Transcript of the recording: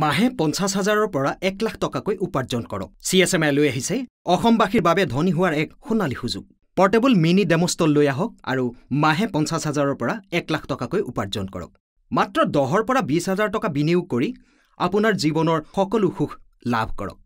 মাহে পঞ্চাছ হাজাৰৰ পৰা এক লাখ টকাকৈ উপাৰ্জন কৰক চি এছ এম লৈ আহিছে অসমবাসীৰ বাবে ধনী হোৱাৰ এক সোণালী সুযোগ পৰ্টেবল মিনি ডেমষ্টল লৈ আহক আৰু মাহে পঞ্চাছ হাজাৰৰ পৰা এক লাখ টকাকৈ উপাৰ্জন কৰক মাত্ৰ দহৰ পৰা বিছ হাজাৰ টকা বিনিয়োগ কৰি আপোনাৰ জীৱনৰ সকলো সুখ লাভ কৰক